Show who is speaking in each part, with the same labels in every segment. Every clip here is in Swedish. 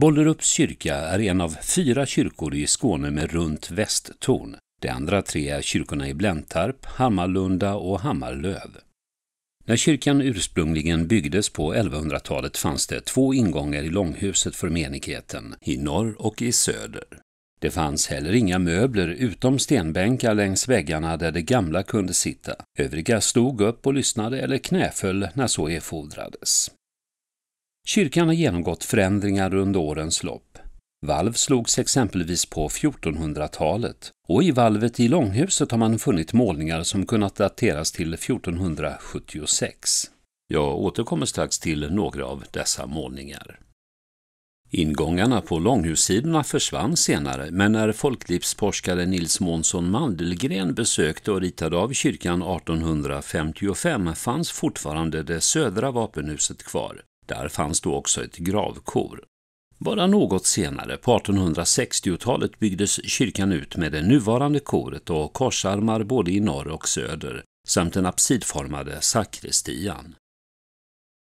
Speaker 1: Bollerups kyrka är en av fyra kyrkor i Skåne med runt västtorn. De andra tre är kyrkorna i Blentarp, Hammarlunda och Hammarlöv. När kyrkan ursprungligen byggdes på 1100-talet fanns det två ingångar i långhuset för menigheten, i norr och i söder. Det fanns heller inga möbler utom stenbänkar längs väggarna där de gamla kunde sitta. Övriga stod upp och lyssnade eller knäföll när så erfordrades. Kyrkan har genomgått förändringar under årens lopp. Valv slogs exempelvis på 1400-talet och i valvet i Långhuset har man funnit målningar som kunnat dateras till 1476. Jag återkommer strax till några av dessa målningar. Ingångarna på långhussidorna försvann senare, men när folklivsforskare Nils Månsson Mandelgren besökte och ritade av kyrkan 1855 fanns fortfarande det södra vapenhuset kvar där fanns då också ett gravkor. Bara något senare, på 1860-talet, byggdes kyrkan ut med det nuvarande koret och korsarmar både i norr och söder, samt den absidformade sakristian.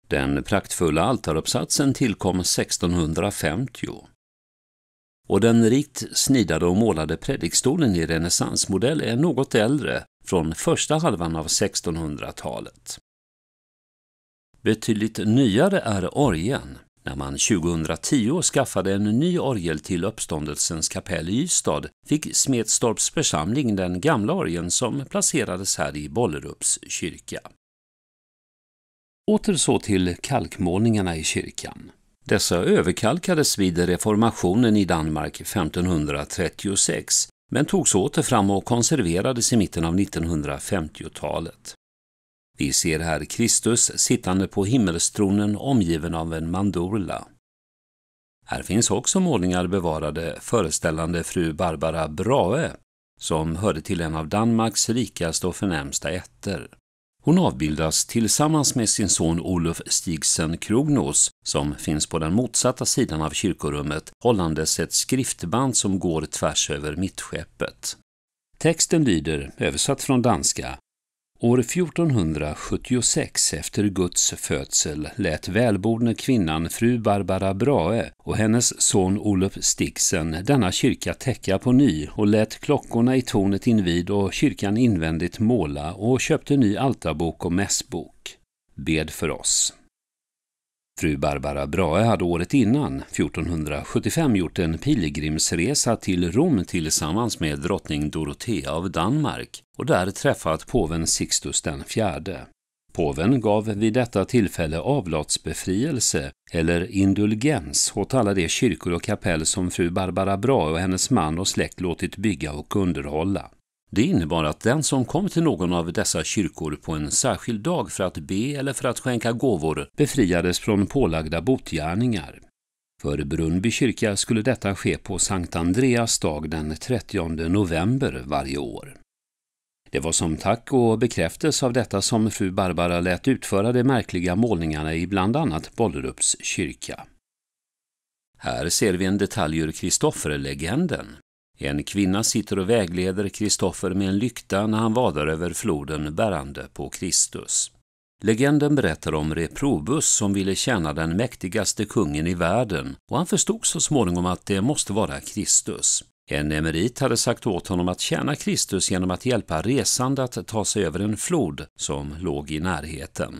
Speaker 1: Den praktfulla altaruppsatsen tillkom 1650 och den rikt snidade och målade predikstolen i renässansmodell är något äldre, från första halvan av 1600-talet. Betydligt nyare är orgeln. När man 2010 skaffade en ny orgel till Uppståndelsens kapell i Ystad fick Smedstorps församling den gamla orgeln som placerades här i Bollerups kyrka. Åter så till kalkmålningarna i kyrkan. Dessa överkalkades vid reformationen i Danmark 1536 men togs åter fram och konserverades i mitten av 1950-talet. Vi ser här Kristus sittande på himmelstronen omgiven av en mandorla. Här finns också målningar bevarade föreställande fru Barbara Brahe, som hörde till en av Danmarks rikaste och förnämsta ätter. Hon avbildas tillsammans med sin son Olof Stigsen Krognos, som finns på den motsatta sidan av kyrkorummet, hållandes ett skriftband som går tvärs över mittskeppet. Texten lyder, översatt från danska, År 1476 efter Guds födsel lät välborne kvinnan fru Barbara Brahe och hennes son Olof Stixen denna kyrka täcka på ny och lät klockorna i tornet invid och kyrkan invändigt måla och köpte ny altarbok och mässbok. Bed för oss. Fru Barbara Brahe hade året innan, 1475, gjort en pilgrimsresa till Rom tillsammans med drottning Dorotea av Danmark och där träffat påven Sixtus IV. Påven gav vid detta tillfälle avlatsbefrielse, eller indulgens, åt alla de kyrkor och kapell som fru Barbara Brahe och hennes man och släkt låtit bygga och underhålla. Det innebar att den som kom till någon av dessa kyrkor på en särskild dag för att be eller för att skänka gåvor befriades från pålagda botgärningar. För Brunnby kyrka skulle detta ske på Sankt Andreas dag den 30 november varje år. Det var som tack och bekräftes av detta som fru Barbara lät utföra de märkliga målningarna i bland annat Bollerups kyrka. Här ser vi en detalj ur Kristofferlegenden. En kvinna sitter och vägleder Kristoffer med en lykta när han vadar över floden bärande på Kristus. Legenden berättar om Reprobus som ville tjäna den mäktigaste kungen i världen och han förstod så småningom att det måste vara Kristus. En emerit hade sagt åt honom att tjäna Kristus genom att hjälpa resande att ta sig över en flod som låg i närheten.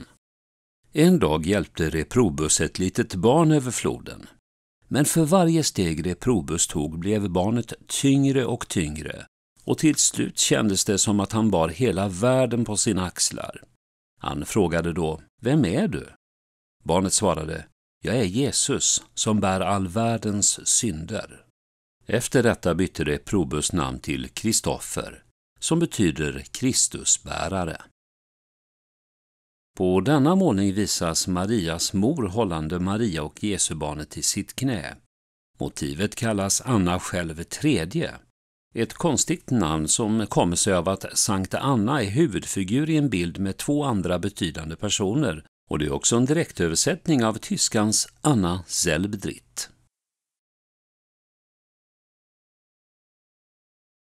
Speaker 1: En dag hjälpte Reprobus ett litet barn över floden. Men för varje steg det Probus tog blev barnet tyngre och tyngre och till slut kändes det som att han bar hela världen på sina axlar. Han frågade då ”Vem är du?” Barnet svarade ”Jag är Jesus som bär all världens synder”. Efter detta bytte det Probus namn till Kristoffer, som betyder Kristusbärare. På denna målning visas Marias mor hållande Maria och Jesubarnet i sitt knä. Motivet kallas Anna själv tredje. Ett konstigt namn som kommer sig av att Sankta Anna är huvudfigur i en bild med två andra betydande personer och det är också en direktöversättning av tyskans Anna Selbdritt.